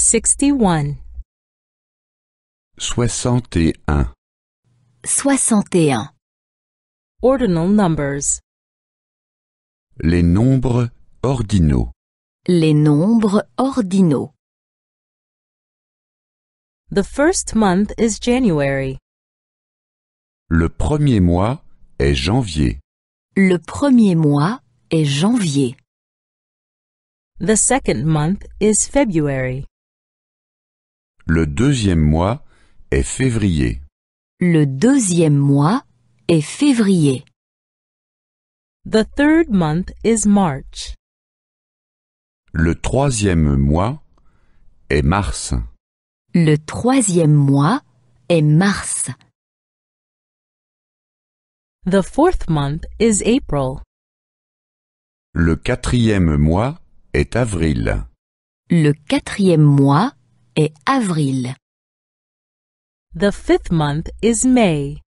61 61 Ordinal numbers Les nombres ordinaux Les nombres ordinaux The first month is January Le premier mois est janvier Le premier mois est janvier The second month is February le deuxième mois est février. Le deuxième mois est février. The third month is March. Le troisième mois est mars. Le troisième mois est mars. The fourth month is April. Le quatrième mois est avril. Le quatrième mois avril. The fifth month is May.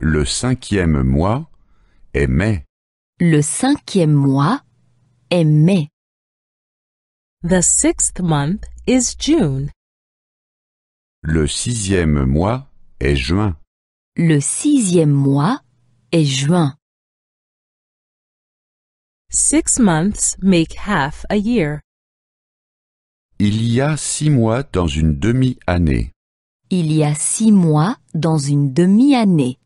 Le cinquième mois est mai. Le cinquième mois est mai. The sixth month is June. Le sixième mois est juin. Le sixième mois est juin. Six months make half a year. Il y a six mois dans une demi-année. Il y a six mois dans une demi-année.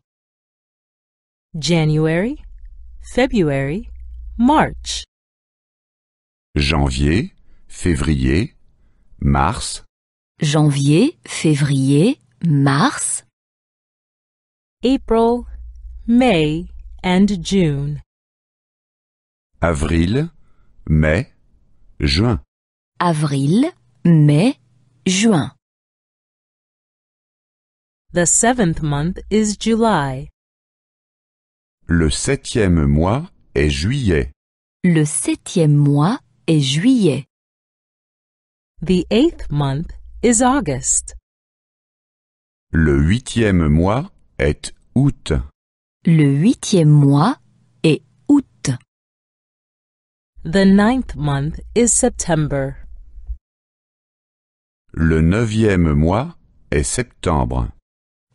January, February, March. Janvier, février, mars. Janvier, février, mars. April, May and June. Avril, mai, juin avril, mai, juin. The seventh month is July. Le septième mois est juillet. Le septième mois est juillet. The eighth month is August. Le huitième mois est août. Le huitième mois est août. The ninth month is September. Le neuvième mois est septembre.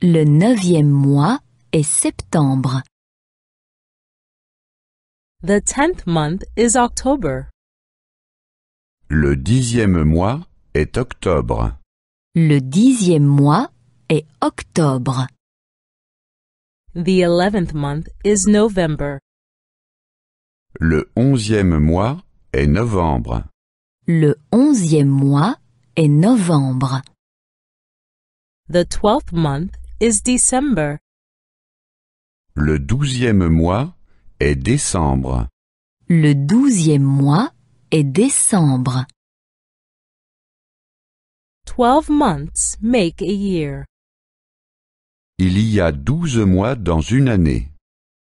Le neuvième mois est septembre. The tenth month is October. Le dixième mois est octobre. Le dixième mois est octobre. The eleventh month is November. Le onzième mois est novembre. Le onzième mois est novembre. The twelfth month is December. Le douzième mois est décembre. Le douzième mois est décembre. Twelve months make a year. Il y a douze mois dans une année.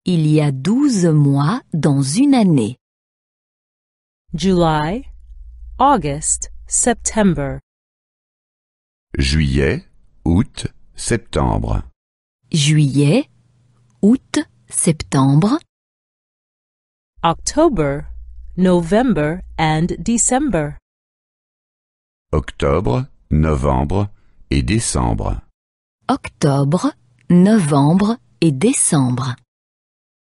Il y a douze mois dans une année. July, August, September. Juillet, août, septembre. Juillet, août, septembre. October, November and December. Octobre, novembre et décembre. Octobre, novembre et décembre.